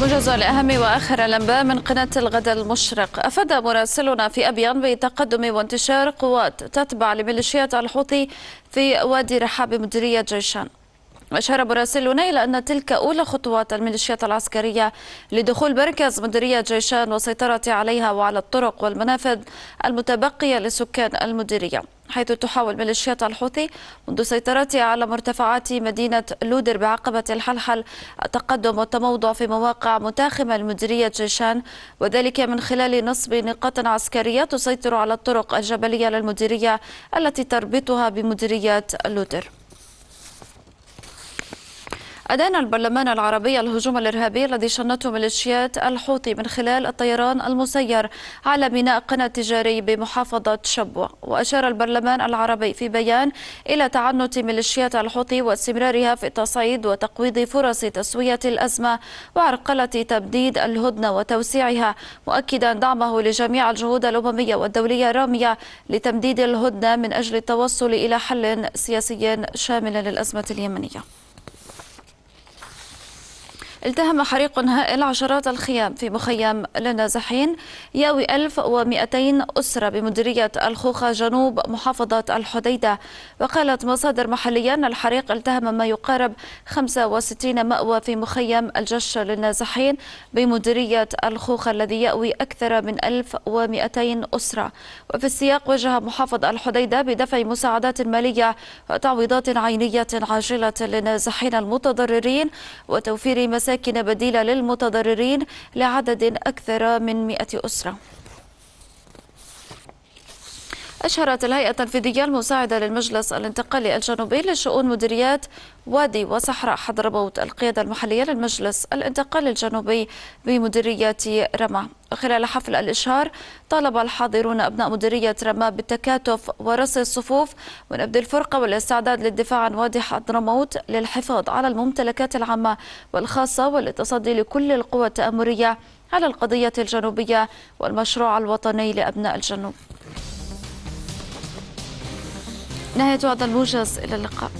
موجز الأهم وآخر الأنباء من قناة الغد المشرق أفاد مراسلنا في أبيان بتقدم وانتشار قوات تتبع لميليشيات الحوثي في وادي رحاب مديرية جيشان أشار مراسلنا إلى أن تلك أولى خطوات الميليشيات العسكرية لدخول مركز مديرية جيشان والسيطرة عليها وعلى الطرق والمنافذ المتبقية لسكان المديرية حيث تحاول ميليشيات الحوثي منذ سيطرتها على مرتفعات مدينة لودر بعقبة الحلحل التقدم والتموضع في مواقع متاخمة لمديرية جيشان وذلك من خلال نصب نقاط عسكرية تسيطر على الطرق الجبلية للمديرية التي تربطها بمديرية لودر أدان البرلمان العربي الهجوم الإرهابي الذي شنته ميليشيات الحوثي من خلال الطيران المسير على ميناء قنا التجاري بمحافظة شبوة وأشار البرلمان العربي في بيان إلى تعنت ميليشيات الحوثي واستمرارها في التصعيد وتقويض فرص تسوية الأزمة وعرقلة تبديد الهدنة وتوسيعها مؤكدا دعمه لجميع الجهود الأممية والدولية الرامية لتمديد الهدنة من أجل التوصل إلى حل سياسي شامل للأزمة اليمنية التهم حريق هائل عشرات الخيام في مخيم للنازحين ياوي 1200 أسرة بمديرية الخوخة جنوب محافظة الحديدة وقالت مصادر محلية أن الحريق التهم ما يقارب 65 مأوى في مخيم الجش للنازحين بمديرية الخوخة الذي يأوي أكثر من 1200 أسرة وفي السياق وجه محافظ الحديدة بدفع مساعدات مالية وتعويضات عينية عاجلة للنازحين المتضررين وتوفير مساعدات مساكن بديلة للمتضررين لعدد أكثر من 100 أسرة أشهرت الهيئة التنفيذية المساعدة للمجلس الانتقالي الجنوبي لشؤون مديريات وادي وصحراء حضرموت القيادة المحلية للمجلس الانتقالي الجنوبي بمديرية رما خلال حفل الإشهار طالب الحاضرون أبناء مديرية رما بالتكاتف ورص الصفوف ونبذ الفرقة والاستعداد للدفاع عن وادي حضرموت للحفاظ على الممتلكات العامة والخاصة والتصدي لكل القوى التآمرية على القضية الجنوبية والمشروع الوطني لأبناء الجنوب نهاية هذا الوجز إلى اللقاء